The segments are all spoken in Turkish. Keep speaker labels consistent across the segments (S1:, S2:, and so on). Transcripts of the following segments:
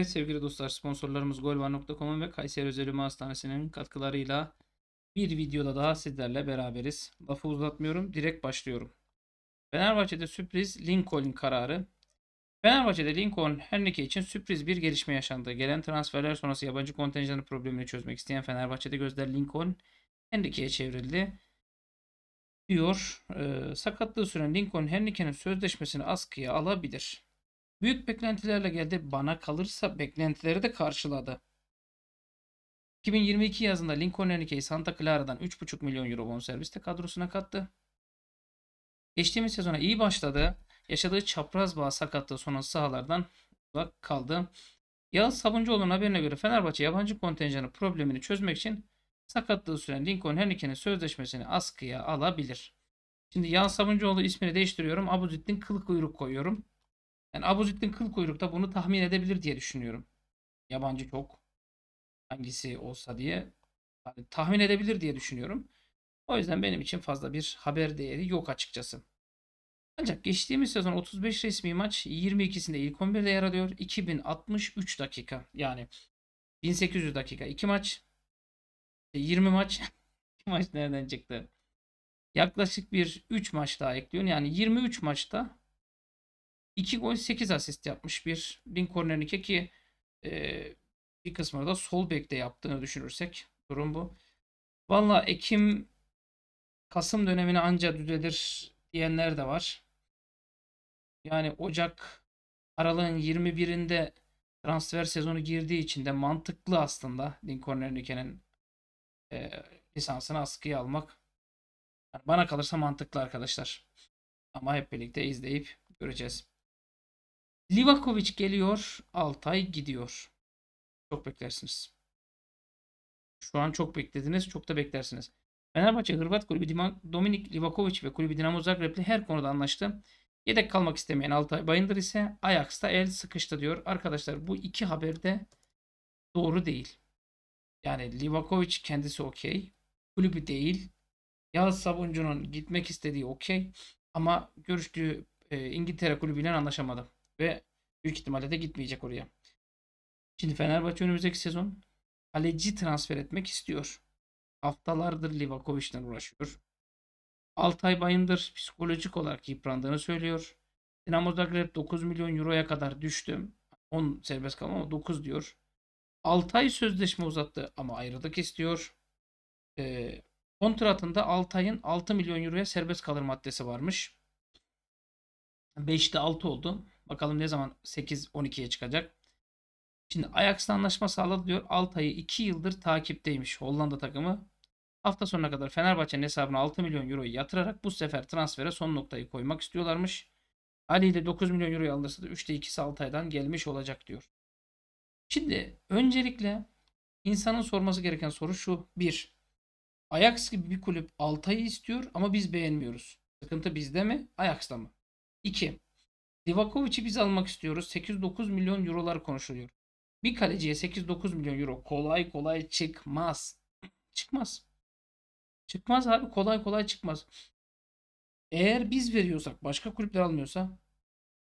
S1: Evet sevgili dostlar sponsorlarımız golvan.com ve Kayseri Özel Üme Hastanesi'nin katkılarıyla bir videoda daha sizlerle beraberiz. Lafı uzatmıyorum direkt başlıyorum. Fenerbahçe'de sürpriz Lincoln kararı. Fenerbahçe'de Lincoln Hernike için sürpriz bir gelişme yaşandı. Gelen transferler sonrası yabancı kontenjanı problemini çözmek isteyen Fenerbahçe'de gözler Lincoln Hernike'ye çevrildi diyor. Ee, sakatlığı süren Lincoln Hernike'nin sözleşmesini askıya alabilir. Büyük beklentilerle geldi. Bana kalırsa beklentileri de karşıladı. 2022 yazında Lincoln Enrique'yi Santa Clara'dan 3,5 milyon euro bonserviste kadrosuna kattı. Geçtiğimiz sezona iyi başladı. Yaşadığı çapraz bağ sakatlığı sonrası sahalardan uzak kaldı. Yağız Sabuncuoğlu'nun haberine göre Fenerbahçe yabancı kontenjanı problemini çözmek için sakatlığı süren Lincoln Henrique'nin sözleşmesini askıya alabilir. Şimdi Yağız Sabuncuoğlu ismini değiştiriyorum. Abu Zittin kılık uyruk koyuyorum. Yani Abuzettin Kılkuyruk da bunu tahmin edebilir diye düşünüyorum. Yabancı çok. Hangisi olsa diye. Yani tahmin edebilir diye düşünüyorum. O yüzden benim için fazla bir haber değeri yok açıkçası. Ancak geçtiğimiz sezon 35 resmi maç 22'sinde ilk 11'de yer alıyor. 2063 dakika yani 1800 dakika 2 maç 20 e, maç 2 maç nereden çıktı? Yaklaşık bir 3 maç daha ekliyor. Yani 23 maçta 2 gol 8 asist yapmış bir Lincoln'e ki e, bir kısmını da sol bekte yaptığını düşünürsek durum bu. Valla Ekim Kasım dönemini anca düzelir diyenler de var. Yani Ocak Aralık'ın 21'inde transfer sezonu girdiği için de mantıklı aslında Lincoln Ernike'nin e, lisansını askıya almak. Yani bana kalırsa mantıklı arkadaşlar. Ama hep birlikte izleyip göreceğiz. Livakovic geliyor. Altay gidiyor. Çok beklersiniz. Şu an çok beklediniz. Çok da beklersiniz. Fenerbahçe Hırvat kulübü Dominik Livakovic ve kulübü Dinamo Zagreb'le her konuda anlaştı. Yedek kalmak istemeyen Altay Bayındır ise Ajax'ta el sıkıştı diyor. Arkadaşlar bu iki haber de doğru değil. Yani Livakovic kendisi okey. Kulübü değil. Yağız Sabuncu'nun gitmek istediği okey. Ama görüştüğü e, İngiltere kulübüyle anlaşamadım. Ve büyük ihtimalle de gitmeyecek oraya. Şimdi Fenerbahçe önümüzdeki sezon kaleci transfer etmek istiyor. Haftalardır Livakovic'den uğraşıyor. Altay Bayındır psikolojik olarak yıprandığını söylüyor. Dinamo Zagreb 9 milyon euroya kadar düştü. 10 serbest kalma ama 9 diyor. Altay sözleşme uzattı ama ayrılık istiyor. E, kontratında Altay'ın ayın 6 milyon euroya serbest kalır maddesi varmış. 5'te 6 oldu. Bakalım ne zaman 8-12'ye çıkacak. Şimdi Ajax'la anlaşma sağladı diyor. Altay'ı 2 yıldır takipteymiş Hollanda takımı. Hafta sonuna kadar Fenerbahçe'nin hesabına 6 milyon euroyu yatırarak bu sefer transfere son noktayı koymak istiyorlarmış. Ali ile 9 milyon euroyu alırsa da 3'te 2'si Altay'dan gelmiş olacak diyor. Şimdi öncelikle insanın sorması gereken soru şu. 1. Ajax gibi bir kulüp Altay'ı istiyor ama biz beğenmiyoruz. Sıkıntı bizde mi? Ajax'ta mı? 2. Livakovic'i biz almak istiyoruz. 8-9 milyon eurolar konuşuluyor. Bir kaleciye 8-9 milyon euro kolay kolay çıkmaz. Çıkmaz. Çıkmaz abi kolay kolay çıkmaz. Eğer biz veriyorsak başka kulüpler almıyorsa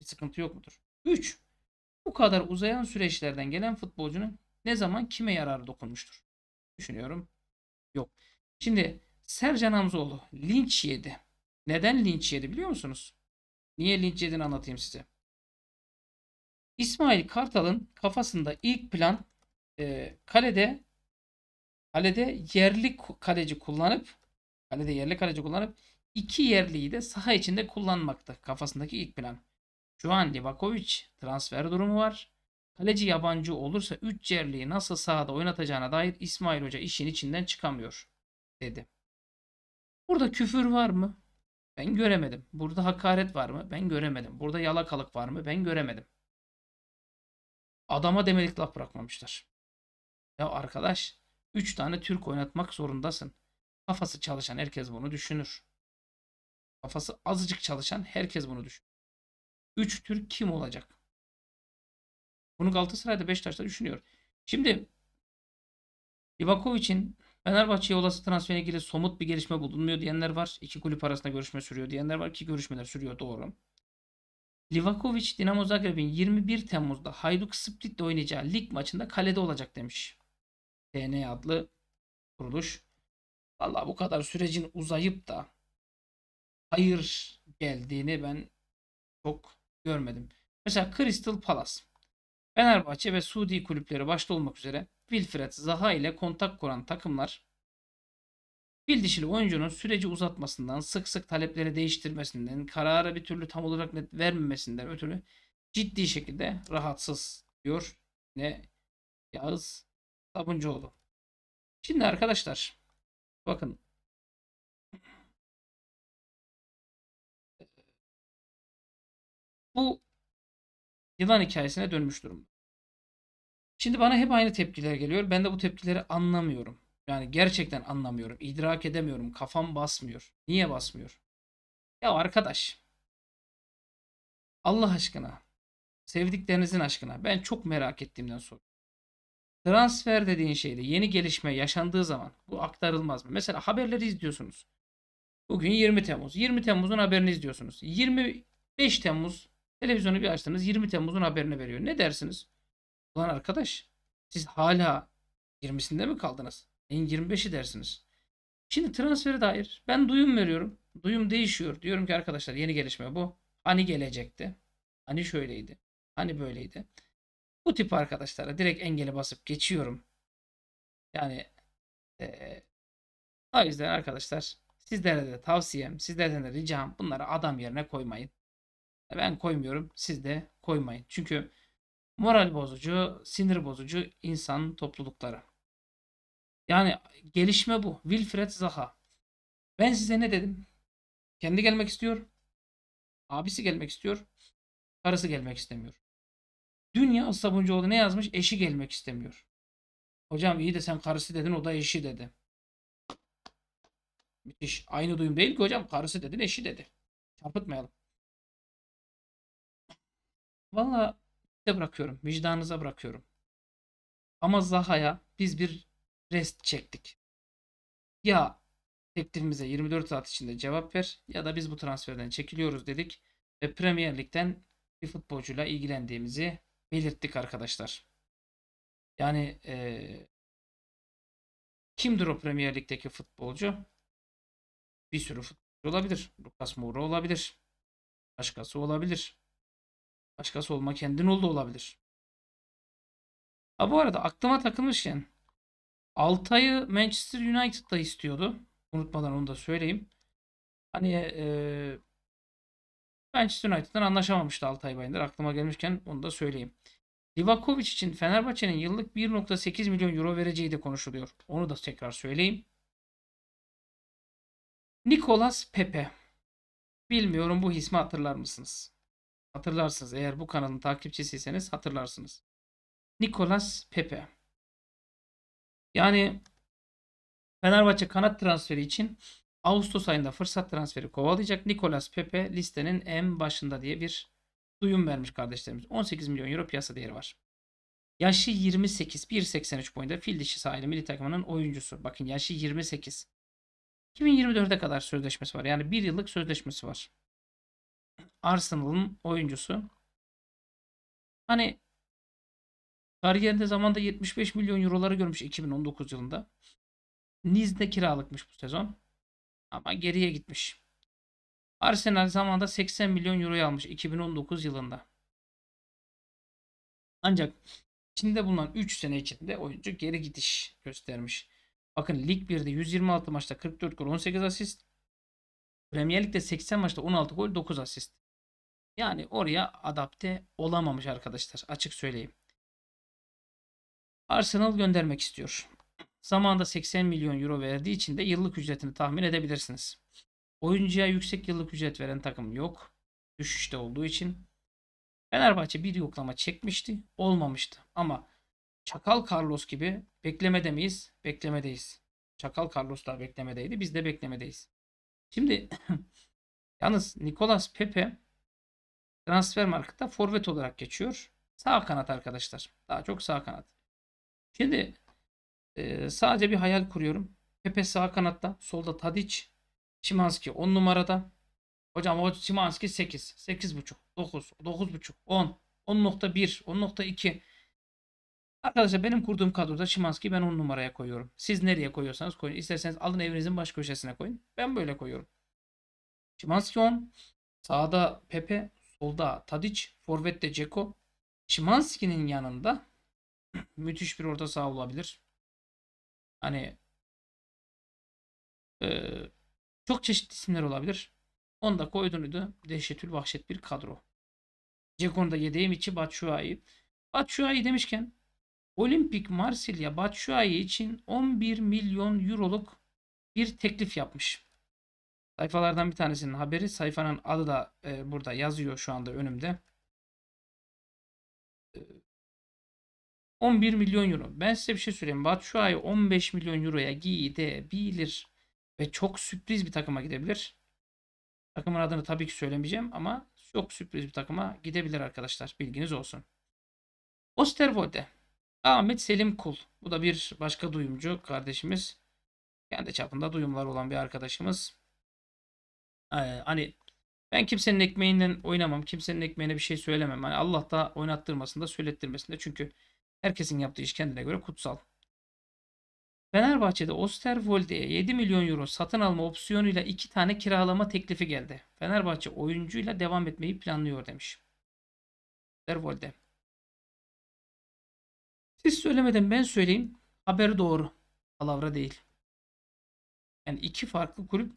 S1: bir sıkıntı yok mudur? 3. Bu kadar uzayan süreçlerden gelen futbolcunun ne zaman kime yararı dokunmuştur? Düşünüyorum. Yok. Şimdi Sercan Hamzoğlu linç yedi. Neden linç yedi biliyor musunuz? Niye linç yediğini anlatayım size. İsmail Kartal'ın kafasında ilk plan e, kalede kalede yerli kaleci kullanıp kalede yerli kaleci kullanıp iki yerliyi de saha içinde kullanmakta kafasındaki ilk plan. Şu an Livakovic transfer durumu var. Kaleci yabancı olursa 3 yerliyi nasıl sahada oynatacağına dair İsmail Hoca işin içinden çıkamıyor dedi. Burada küfür var mı? Ben göremedim. Burada hakaret var mı? Ben göremedim. Burada yalakalık var mı? Ben göremedim. Adama demelik laf bırakmamışlar. Ya arkadaş 3 tane Türk oynatmak zorundasın. Kafası çalışan herkes bunu düşünür. Kafası azıcık çalışan herkes bunu düşünür. 3 Türk kim olacak? Bunu Galatasaray'da Beşiktaş'ta düşünüyor. Şimdi Livakovic'in Fenerbahçe'ye olası transfere ilgili somut bir gelişme bulunmuyor diyenler var. İki kulüp arasında görüşme sürüyor diyenler var ki görüşmeler sürüyor doğru. Livakovic Dinamo Zagreb'in 21 Temmuz'da Hajduk Split'te oynayacağı lig maçında kalede olacak demiş. TN adlı kuruluş. Valla bu kadar sürecin uzayıp da hayır geldiğini ben çok görmedim. Mesela Crystal Palace, Fenerbahçe ve Suudi kulüpleri başta olmak üzere Wilfred Zaha ile kontak kuran takımlar Bildişili oyuncunun süreci uzatmasından, sık sık talepleri değiştirmesinden, karara bir türlü tam olarak net vermemesinden ötürü ciddi şekilde rahatsız diyor ne Yağız Sabuncuoğlu. Şimdi arkadaşlar bakın bu yılan hikayesine dönmüş durumda. Şimdi bana hep aynı tepkiler geliyor. Ben de bu tepkileri anlamıyorum. Yani gerçekten anlamıyorum. İdrak edemiyorum. Kafam basmıyor. Niye basmıyor? Ya arkadaş. Allah aşkına. Sevdiklerinizin aşkına. Ben çok merak ettiğimden soruyorum. Transfer dediğin şeyde yeni gelişme yaşandığı zaman bu aktarılmaz mı? Mesela haberleri izliyorsunuz. Bugün 20 Temmuz. 20 Temmuz'un haberini izliyorsunuz. 25 Temmuz televizyonu bir açtınız. 20 Temmuz'un haberini veriyor. Ne dersiniz? Ulan arkadaş siz hala 20'sinde mi kaldınız? En 25'i dersiniz. Şimdi transferi dair ben duyum veriyorum. Duyum değişiyor. Diyorum ki arkadaşlar yeni gelişme bu. Hani gelecekti? Hani şöyleydi? Hani böyleydi? Bu tip arkadaşlara direkt engeli basıp geçiyorum. Yani ee, o yüzden arkadaşlar sizlere de tavsiyem, sizlerden de ricam bunları adam yerine koymayın. Ben koymuyorum, siz de koymayın. Çünkü moral bozucu, sinir bozucu insan toplulukları. Yani gelişme bu. Wilfred Zaha. Ben size ne dedim? Kendi gelmek istiyor. Abisi gelmek istiyor. Karısı gelmek istemiyor. Dünya Sabuncuoğlu ne yazmış? Eşi gelmek istemiyor. Hocam iyi de sen karısı dedin o da eşi dedi. Müthiş. Aynı duyum değil ki hocam. Karısı dedin eşi dedi. Çarpıtmayalım. Valla size bırakıyorum. Vicdanınıza bırakıyorum. Ama Zaha'ya biz bir rest çektik. Ya teklifimize 24 saat içinde cevap ver ya da biz bu transferden çekiliyoruz dedik ve Premier Lig'den bir futbolcuyla ilgilendiğimizi belirttik arkadaşlar. Yani e, kimdir o Premier Lig'deki futbolcu? Bir sürü futbolcu olabilir. Lucas Moura olabilir. Başkası olabilir. Başkası olma kendin ol da olabilir. Ha bu arada aklıma takılmışken Altay'ı Manchester United'da istiyordu. Unutmadan onu da söyleyeyim. Hani e, Manchester United'dan anlaşamamıştı Altay Bayındır. Aklıma gelmişken onu da söyleyeyim. Livakovic için Fenerbahçe'nin yıllık 1.8 milyon euro vereceği de konuşuluyor. Onu da tekrar söyleyeyim. Nicolas Pepe. Bilmiyorum bu ismi hatırlar mısınız? Hatırlarsınız eğer bu kanalın takipçisiyseniz hatırlarsınız. Nicolas Pepe. Yani Fenerbahçe kanat transferi için Ağustos ayında fırsat transferi kovalayacak Nicolas Pepe listenin en başında diye bir duyum vermiş kardeşlerimiz. 18 milyon euro piyasa değeri var. Yaşı 28, 1.83 boyunda fil dişi sahili milli takımının oyuncusu. Bakın yaşı 28. 2024'e kadar sözleşmesi var. Yani bir yıllık sözleşmesi var. Arsenal'ın oyuncusu. Hani kariyerinde zamanda 75 milyon euroları görmüş 2019 yılında. Nizde kiralıkmış bu sezon. Ama geriye gitmiş. Arsenal zamanda 80 milyon euroyu almış 2019 yılında. Ancak Çin'de bulunan 3 sene içinde oyuncu geri gidiş göstermiş. Bakın Lig 1'de 126 maçta 44 gol 18 asist. Premier Lig'de 80 maçta 16 gol 9 asist. Yani oraya adapte olamamış arkadaşlar. Açık söyleyeyim. Arsenal göndermek istiyor. Zamanında 80 milyon euro verdiği için de yıllık ücretini tahmin edebilirsiniz. Oyuncuya yüksek yıllık ücret veren takım yok. Düşüşte olduğu için. Fenerbahçe bir yoklama çekmişti. Olmamıştı. Ama Çakal Carlos gibi bekleme demeyiz, Beklemedeyiz. Çakal Carlos da beklemedeydi. Biz de beklemedeyiz. Şimdi yalnız Nicolas Pepe transfer markette forvet olarak geçiyor. Sağ kanat arkadaşlar. Daha çok sağ kanat. Şimdi e, sadece bir hayal kuruyorum. Pepe sağ kanatta. Solda Tadic. Şimanski 10 numarada. Hocam o Şimanski 8. 8.5. 9. 9.5. 10. 10.1. 10.2. Arkadaşlar benim kurduğum kadroda Şimanski ben 10 numaraya koyuyorum. Siz nereye koyuyorsanız koyun. İsterseniz alın evinizin baş köşesine koyun. Ben böyle koyuyorum. Şimanski 10. Sağda Pepe. Solda Tadic, Forvet'te Ceko. Şimanski'nin yanında müthiş bir orta saha olabilir. Hani e, çok çeşitli isimler olabilir. Onu da koyduğunuydu. Dehşetül vahşet bir kadro. Ceko'nun da yedeğim içi Batshuayi. Batshuayi demişken Olimpik Marsilya Batshuayi için 11 milyon euroluk bir teklif yapmış. Sayfalardan bir tanesinin haberi. Sayfanın adı da e, burada yazıyor şu anda önümde. 11 e, milyon euro. Ben size bir şey söyleyeyim. Batshuayi 15 milyon euroya gidebilir. Ve çok sürpriz bir takıma gidebilir. Takımın adını tabii ki söylemeyeceğim ama çok sürpriz bir takıma gidebilir arkadaşlar. Bilginiz olsun. Osterwolde. Ahmet Selim Kul. Bu da bir başka duyumcu kardeşimiz. Kendi çapında duyumlar olan bir arkadaşımız. Ee, hani ben kimsenin ekmeğinden oynamam. Kimsenin ekmeğine bir şey söylemem. Hani Allah da oynattırmasın da söylettirmesin de. Çünkü herkesin yaptığı iş kendine göre kutsal. Fenerbahçe'de Osterwolde'ye 7 milyon euro satın alma opsiyonuyla 2 tane kiralama teklifi geldi. Fenerbahçe oyuncuyla devam etmeyi planlıyor demiş. Osterwolde. Siz söylemeden ben söyleyeyim. Haber doğru. Palavra değil. Yani iki farklı kulüp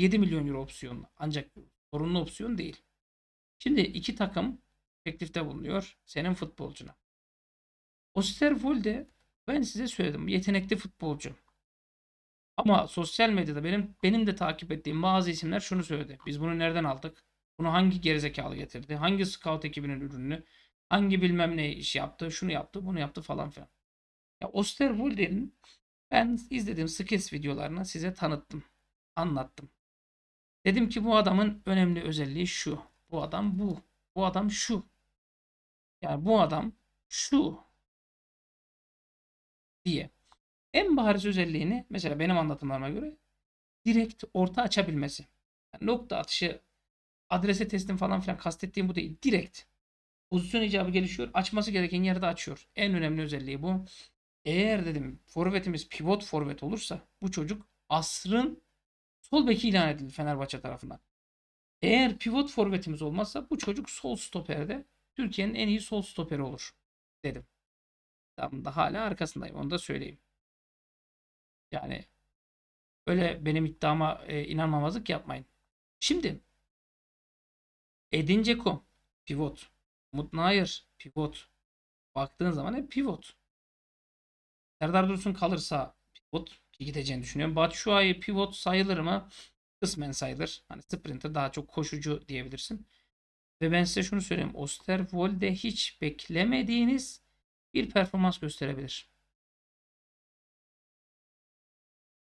S1: 7 milyon euro opsiyonlu. Ancak zorunlu opsiyon değil. Şimdi iki takım teklifte bulunuyor senin futbolcuna. Osterwold'e ben size söyledim yetenekli futbolcu. Ama sosyal medyada benim benim de takip ettiğim bazı isimler şunu söyledi. Biz bunu nereden aldık? Bunu hangi gerizekalı getirdi? Hangi scout ekibinin ürünü? Hangi bilmem ne iş yaptı? Şunu yaptı, bunu yaptı falan filan. Ya Osterwolder'in ben izlediğim skills videolarını size tanıttım. Anlattım. Dedim ki bu adamın önemli özelliği şu. Bu adam bu. Bu adam şu. Yani bu adam şu diye. En bariz özelliğini mesela benim anlatımlarıma göre direkt orta açabilmesi. Yani nokta atışı adrese teslim falan filan kastettiğim bu değil. Direkt pozisyon icabı gelişiyor. Açması gereken yerde açıyor. En önemli özelliği bu. Eğer dedim forvetimiz pivot forvet olursa bu çocuk asrın sol beki ilan edildi Fenerbahçe tarafından. Eğer pivot forvetimiz olmazsa bu çocuk sol stoperde Türkiye'nin en iyi sol stoperi olur dedim. Tam da hala arkasındayım onu da söyleyeyim. Yani öyle benim iddiama e, inanmamazlık yapmayın. Şimdi Edin Dzeko pivot. Umut Nair pivot. Baktığın zaman hep pivot. Serdar Dursun kalırsa pivot gideceğini düşünüyorum. Batshuayi pivot sayılır mı? Kısmen sayılır. Hani sprinter daha çok koşucu diyebilirsin. Ve ben size şunu söyleyeyim. Osterwolde hiç beklemediğiniz bir performans gösterebilir.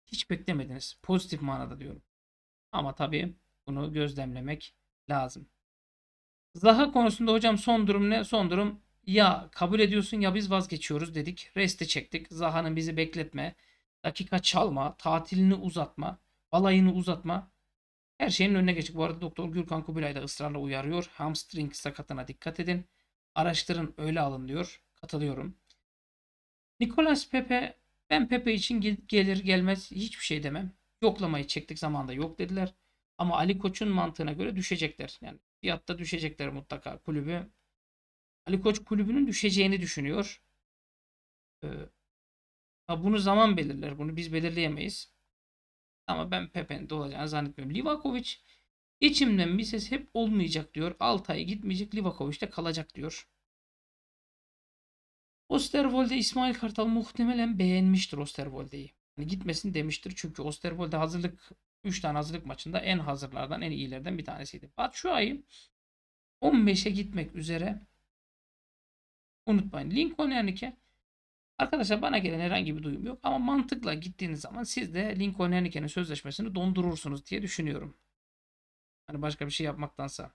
S1: Hiç beklemediniz. Pozitif manada diyorum. Ama tabii bunu gözlemlemek lazım. Zaha konusunda hocam son durum ne? Son durum ya kabul ediyorsun ya biz vazgeçiyoruz dedik. Resti çektik. Zaha'nın bizi bekletme dakika çalma, tatilini uzatma, balayını uzatma. Her şeyin önüne geçik. Bu arada Doktor Gürkan Kubilay da ısrarla uyarıyor. Hamstring sakatına dikkat edin. Araştırın öyle alın diyor. Katılıyorum. Nicolas Pepe ben Pepe için gelir gelmez hiçbir şey demem. Yoklamayı çektik zamanda yok dediler. Ama Ali Koç'un mantığına göre düşecekler. Yani fiyatta düşecekler mutlaka kulübü. Ali Koç kulübünün düşeceğini düşünüyor. Ee, Ha bunu zaman belirler. Bunu biz belirleyemeyiz. Ama ben Pepe'nin de olacağını zannetmiyorum. Livakovic içimden bir ses hep olmayacak diyor. ay gitmeyecek. Livakovic de kalacak diyor. Osterwold'e İsmail Kartal muhtemelen beğenmiştir Osterwold'e'yi. Yani gitmesin demiştir. Çünkü Osterwold'e hazırlık 3 tane hazırlık maçında en hazırlardan en iyilerden bir tanesiydi. şu Batshuayi 15'e gitmek üzere unutmayın. Lincoln yani ki. Arkadaşlar bana gelen herhangi bir duyum yok ama mantıkla gittiğiniz zaman siz de Lincoln Henrique'nin sözleşmesini dondurursunuz diye düşünüyorum. Hani başka bir şey yapmaktansa.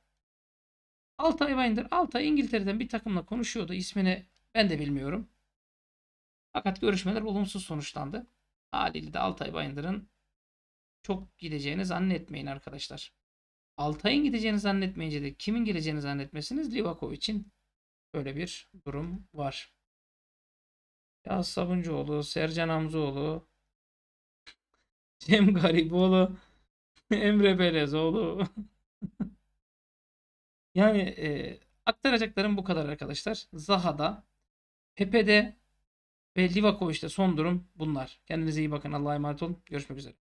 S1: Altay Winder, Altay İngiltere'den bir takımla konuşuyordu. İsmini ben de bilmiyorum. Fakat görüşmeler olumsuz sonuçlandı. Haliyle de Altay Winder'ın çok gideceğini zannetmeyin arkadaşlar. Altay'ın gideceğini zannetmeyince de kimin geleceğini zannetmesiniz için böyle bir durum var. Yağız Sabuncuoğlu, Sercan Hamzoğlu, Cem Gariboğlu, Emre Belezoğlu. yani e, aktaracaklarım bu kadar arkadaşlar. Zaha'da, Pepe'de ve Livakovic'te son durum bunlar. Kendinize iyi bakın. Allah'a emanet olun. Görüşmek üzere.